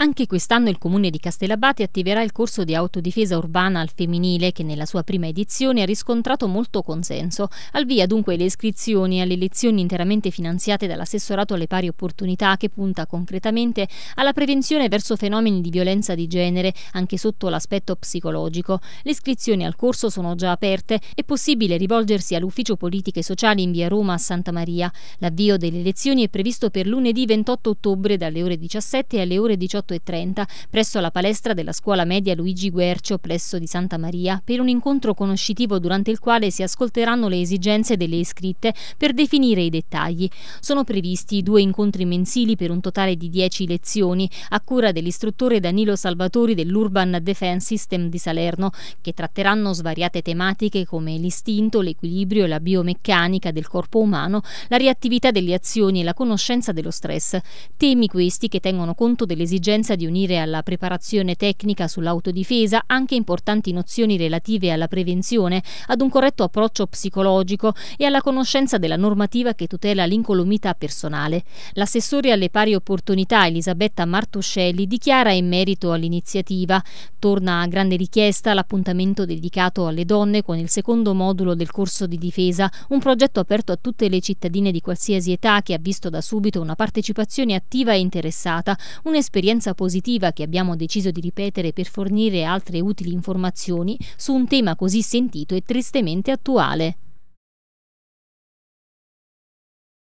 Anche quest'anno il Comune di Castellabate attiverà il corso di autodifesa urbana al femminile che nella sua prima edizione ha riscontrato molto consenso. Al via dunque le iscrizioni alle lezioni interamente finanziate dall'assessorato alle pari opportunità che punta concretamente alla prevenzione verso fenomeni di violenza di genere anche sotto l'aspetto psicologico. Le iscrizioni al corso sono già aperte, è possibile rivolgersi all'ufficio politiche sociali in via Roma a Santa Maria. L'avvio delle lezioni è previsto per lunedì 28 ottobre dalle ore 17 alle ore 18 18.30 presso la palestra della scuola media Luigi Guercio plesso di Santa Maria per un incontro conoscitivo durante il quale si ascolteranno le esigenze delle iscritte per definire i dettagli. Sono previsti due incontri mensili per un totale di 10 lezioni a cura dell'istruttore Danilo Salvatori dell'Urban Defense System di Salerno che tratteranno svariate tematiche come l'istinto, l'equilibrio e la biomeccanica del corpo umano, la reattività delle azioni e la conoscenza dello stress. Temi questi che tengono conto delle esigenze l'esigenza di unire alla preparazione tecnica sull'autodifesa anche importanti nozioni relative alla prevenzione, ad un corretto approccio psicologico e alla conoscenza della normativa che tutela l'incolumità personale. L'assessore alle pari opportunità Elisabetta Martuscelli dichiara in merito all'iniziativa. Torna a grande richiesta l'appuntamento dedicato alle donne con il secondo modulo del corso di difesa, un progetto aperto a tutte le cittadine di qualsiasi età che ha visto da subito una partecipazione attiva e interessata, un'esperienza cosa positiva che abbiamo deciso di ripetere per fornire altre utili informazioni su un tema così sentito e tristemente attuale.